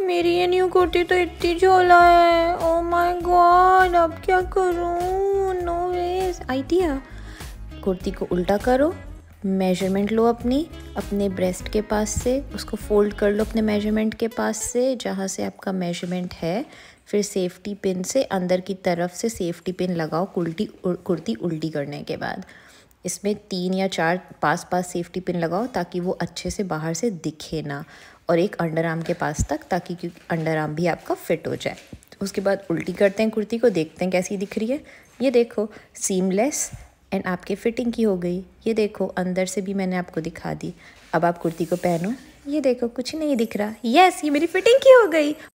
मेरी ये न्यू कुर्ती तो इतनी झोला है ओ माय गॉड अब क्या करूँ नो वेज आइडिया कुर्ती को उल्टा करो मेजरमेंट लो अपनी अपने ब्रेस्ट के पास से उसको फोल्ड कर लो अपने मेजरमेंट के पास से जहाँ से आपका मेजरमेंट है फिर सेफ्टी पिन से अंदर की तरफ से सेफ्टी पिन लगाओ उल्टी कुर्ती उल्टी करने के बाद इसमें तीन या चार पास पास सेफ्टी पिन लगाओ ताकि वो अच्छे से बाहर से दिखे ना और एक अंडर आर्म के पास तक ताकि अंडर आर्म भी आपका फिट हो जाए तो उसके बाद उल्टी करते हैं कुर्ती को देखते हैं कैसी दिख रही है ये देखो सीमलेस एंड आपके फिटिंग की हो गई ये देखो अंदर से भी मैंने आपको दिखा दी अब आप कुर्ती को पहनो ये देखो कुछ नहीं दिख रहा यस ये मेरी फिटिंग की हो गई